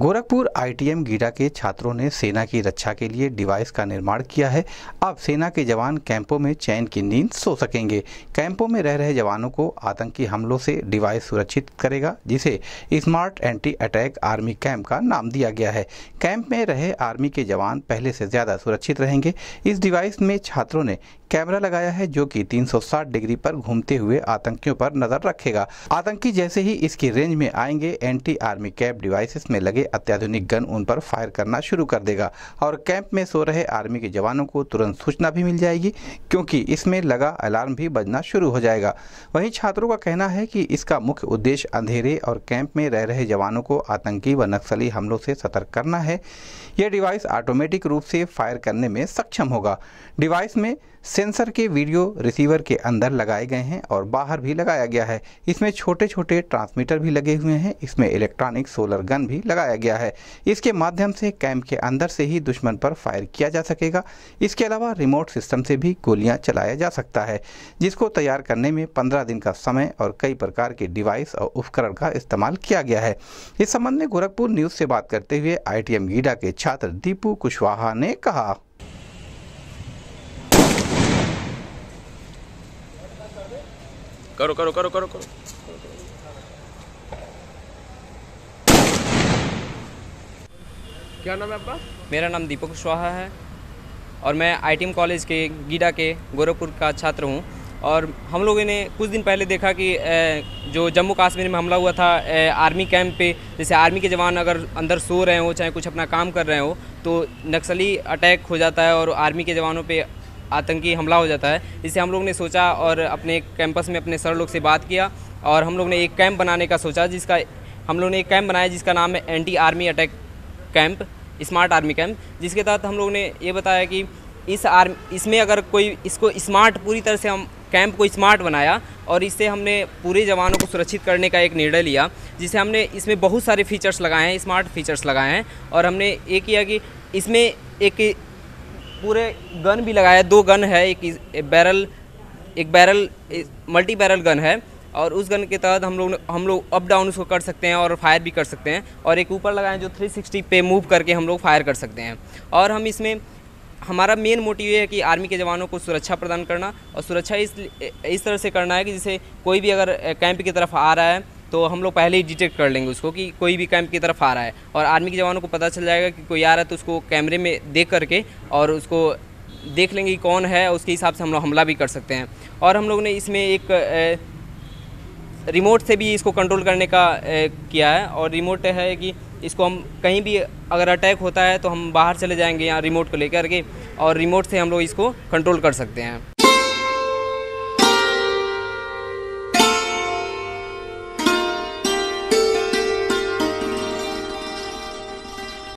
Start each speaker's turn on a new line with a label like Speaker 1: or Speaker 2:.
Speaker 1: Gorakhpur ITM GIDA के छात्रों ने सेना की रक्षा के लिए डिवाइस का निर्माण किया है अब सेना के जवान कैंपों में चैन की नींद सो सकेंगे कैंपों में रह रहे जवानों को आतंकी हमलों से डिवाइस सुरक्षित करेगा जिसे smart anti attack army camp का नाम दिया गया है कैंप में रहे आर्मी के जवान पहले से ज़्यादा सुरक्षित रहेंगे इस डिवाइस में छात्रों ने कैमरा लगाया है जो कि 360 डिग्री पर घूमते हुए आतंकियों पर नजर रखेगा आतंकी जैसे ही इसकी रेंज में आएंगे एंटी आर्मी कैप डिवाइसेस में लगे अत्याधुनिक गन उन पर फायर करना शुरू कर देगा और कैंप में सो रहे आर्मी के जवानों को तुरंत सूचना भी मिल जाएगी क्योंकि इसमें लगा अलार्म भी बजना शुरू हो जाएगा वहीं छात्रों का कहना है कि इसका मुख्य उद्देश्य अंधेरे और कैंप में रह रहे जवानों को आतंकी व नक्सली हमलों से सतर्क करना है यह डिवाइस ऑटोमेटिक रूप से फायर करने में सक्षम होगा डिवाइस में सेंसर के वीडियो रिसीवर के अंदर लगाए गए हैं और बाहर भी लगाया गया है इसमें छोटे छोटे ट्रांसमीटर भी लगे हुए हैं इसमें इलेक्ट्रॉनिक सोलर गन भी लगाया लगाया गया है इसके माध्यम से कैंप के अंदर से ही दुश्मन पर फायर किया जा सकेगा इसके अलावा रिमोट सिस्टम से भी गोलियां चलाया जा सकता है जिसको तैयार करने में पंद्रह दिन का समय और कई प्रकार के डिवाइस और उपकरण का इस्तेमाल किया गया है इस संबंध में गोरखपुर न्यूज से बात करते हुए आई गीडा के छात्र दीपू कुशवाहा ने कहा
Speaker 2: करो करो करो करो करो क्या नाम है आपका मेरा नाम दीपक कुशवाहा है और मैं आईटीएम कॉलेज के गीडा के गोरखपुर का छात्र हूँ और हम लोगों ने कुछ दिन पहले देखा कि जो जम्मू कश्मीर में हमला हुआ था आर्मी कैंप पे जैसे आर्मी के जवान अगर अंदर सो रहे हो चाहे कुछ अपना काम कर रहे हो तो नक्सली अटैक हो जाता है और आर्मी के जवानों पे आतंकी हमला हो जाता है इससे हम लोग ने सोचा और अपने कैंपस में अपने सर लोग से बात किया और हम लोग ने एक कैंप बनाने का सोचा जिसका हम लोग ने एक कैंप बनाया जिसका नाम है anti army attack camp smart army camp जिसके तहत हम लोगों ने ये बताया कि इस आर्म इसमें अगर कोई इसको स्मार्ट पूरी तरह से हम कैंप को स्मार्ट बनाया और इससे हमने पूरे जवानों को सुरक्षित करने का एक निर्णय लिया जिसे हमने इसमें बहुत सारे फीचर्स लगाए हैं स्मार्ट फीचर्स लगाए हैं और हमने ये किया कि इसमें एक पूरे गन भी लगाया दो गन है एक बैरल एक बैरल मल्टी बैरल गन है और उस गन के तहत हम लोग हम लोग अप डाउन उसको कर सकते हैं और फायर भी कर सकते हैं और एक ऊपर लगाएं जो 360 पे मूव करके हम लोग फायर कर सकते हैं और हम इसमें हमारा मेन मोटिव ये है कि आर्मी के जवानों को सुरक्षा प्रदान करना और सुरक्षा इस इस तरह से करना है कि जैसे कोई भी अगर कैंप की तरफ आ रहा है तो हम लोग पहले ही डिटेक्ट कर लेंगे उसको कि कोई भी कैंप की तरफ आ रहा है और आर्मी के जवानों को पता चल जाएगा कि कोई आ रहा है तो उसको कैमरे में देख करके और उसको देख लेंगे कौन है उसके हिसाब से हम लोग हमला भी कर सकते हैं और हम लोग ने इसमें एक रिमोट से भी इसको कंट्रोल करने का किया है और रिमोट है कि इसको हम कहीं भी अगर अटैक होता है तो हम बाहर चले जाएंगे यहाँ रिमोट को लेकर के और रिमोट से हम लोग इसको कंट्रोल कर सकते हैं